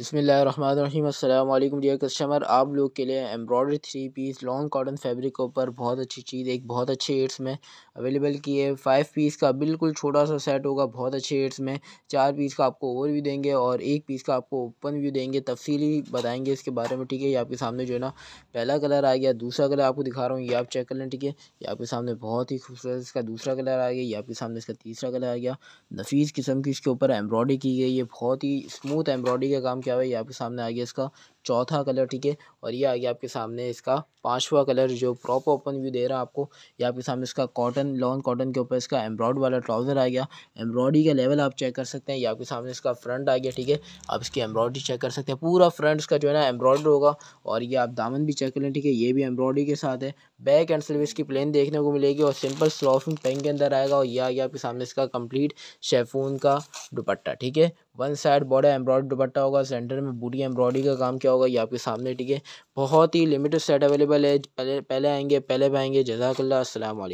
अस्सलाम वालेकुम dear customer आप लोग के लिए embroidery three piece long cotton fabric के ऊपर बहुत अच्छी चीज़ एक बहुत अच्छे एड्स में अवेलेबल की है फाइव पीस का बिल्कुल छोटा सा सेट होगा बहुत अच्छे एड्स में चार पीस का आपको ओवर व्यू देंगे और एक पीस का आपको ओपन व्यू देंगे तफसीली बताएंगे इसके बारे में ठीक है ये आपके सामने जो है ना पहला कलर आ गया दूसरा कलर आपको दिखा रहा हूँ ये आप चेक कर लें ठीक है ये आपके सामने बहुत ही खूबसूरत इसका दूसरा कलर आ गया ये आपके सामने इसका तीसरा कलर आ गया नफीस किस्म की इसके ऊपर एम्ब्रॉयडरी की गई है बहुत ही स्मूथ एम्ब्रॉयडरी का काम क्या भाई आपके सामने आ गया इसका चौथा कलर ठीक है और ये आ गया आपके सामने इसका पांचवा कलर जो प्रॉपर ओपन व्यू दे रहा है आपको ये आपके सामने इसका कॉटन लॉन्ग कॉटन के ऊपर इसका एम्ब्रॉड वाला ट्राउज़र आ गया एम्ब्रॉयडरी का लेवल आप चेक कर सकते हैं ये आपके सामने इसका फ्रंट आ गया ठीक है आप इसकी एम्ब्रॉयडरी चेक कर सकते हैं पूरा फ्रंट इसका जो है ना एम्ब्रॉयडर होगा और ये आप दामन भी चेक कर लें ठीक है ये भी एम्ब्रॉयडरी के साथ है बैक एंड सर्विस की प्लेन देखने को मिलेगी और सिंपल स्लॉफिंग पेंग के अंदर आएगा और ये आ गया आपके सामने इसका कम्प्लीट शेफून का दुपट्टा ठीक है वन साइड बॉर्डर एम्ब्रॉयड दुपट्टा होगा सेंटर में बूटी एम्ब्रॉयडरी का काम क्या होगा ये आपके सामने ठीक है बहुत ही लिमिटेड सेट अवेलेबल है पहले पहले आएंगे पहले पाएंगे जजाकल्ला असल